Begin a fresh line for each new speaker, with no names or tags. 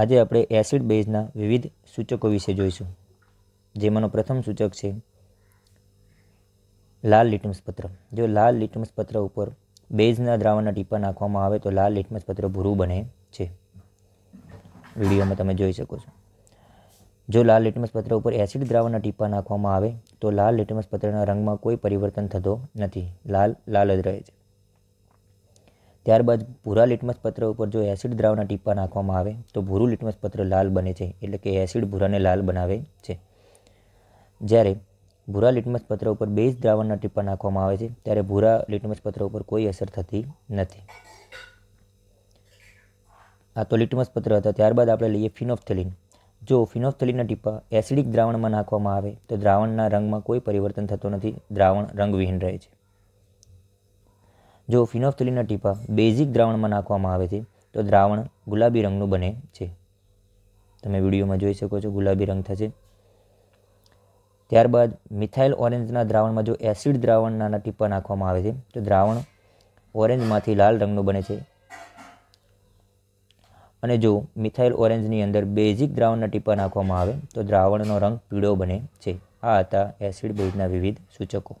આજે આપણે એસિડ બેઝના વિવિધ સૂચકો વિશે જોઈશું જેમાંનો પ્રથમ સૂચક છે લાલ લિટમસ પત્ર જો લાલ લિટમસ પત્ર ઉપર બેઝના દ્રાવણના ટીપા નાખવામાં આવે તો લાલ લિટમસ પત્ર ભૂરું બને છે વિડીયોમાં તમે જોઈ શકો છો જો લાલ લિટમસ પત્ર ઉપર એસિડ દ્રાવણના ટીપા નાખવામાં આવે તો લાલ લિટમસ પત્રના રંગમાં કોઈ પરિવર્તન થતો નથી લાલ લાલ જ રહે છે ત્યારબાદ ભૂરા લિટમસ પત્ર ઉપર જો એસિડ દ્રાવના ટીપા નાખવામાં આવે તો ભૂરું લિટમસ પત્ર લાલ બને છે એટલે કે એસિડ ભૂરાને લાલ બનાવે છે જ્યારે ભૂરા લિટમસ પત્ર ઉપર બેઝ દ્રાવણના ટીપા નાખવામાં આવે છે ત્યારે ભૂરા લિટમસ પત્ર ઉપર કોઈ અસર થતી નથી આ તો લિટમસ પત્ર હતા ત્યારબાદ આપણે લઈએ ફિનોફથેલિન જો ફિનોફથેલિનના ટીપા એસિડિક દ્રાવણમાં નાખવામાં આવે તો દ્રાવણના રંગમાં કોઈ પરિવર્તન થતું નથી દ્રાવણ રંગવિહીન રહે છે જો ફિનોફથેલિનના ટીપાં બેઝિક દ્રાવણમાં નાખવામાં આવે છે તો દ્રાવણ ગુલાબી રંગનું બને છે તમે વિડીયોમાં જોઈ શકો છો ગુલાબી રંગ થશે ત્યારબાદ મિથાઇલ ઓરેન્જના દ્રાવણમાં જો એસિડ દ્રાવણના ટીપાં નાખવામાં આવે છે તો દ્રાવણ ઓરેન્જમાંથી લાલ રંગનું બને છે અને જો મિથાઇલ ઓરેન્જની અંદર બેઝિક દ્રાવણના ટીપાં નાખવામાં આવે તો દ્રાવણનો રંગ પીળો બને છે આ હતા એસિડ બેઝના વિવિધ સૂચકો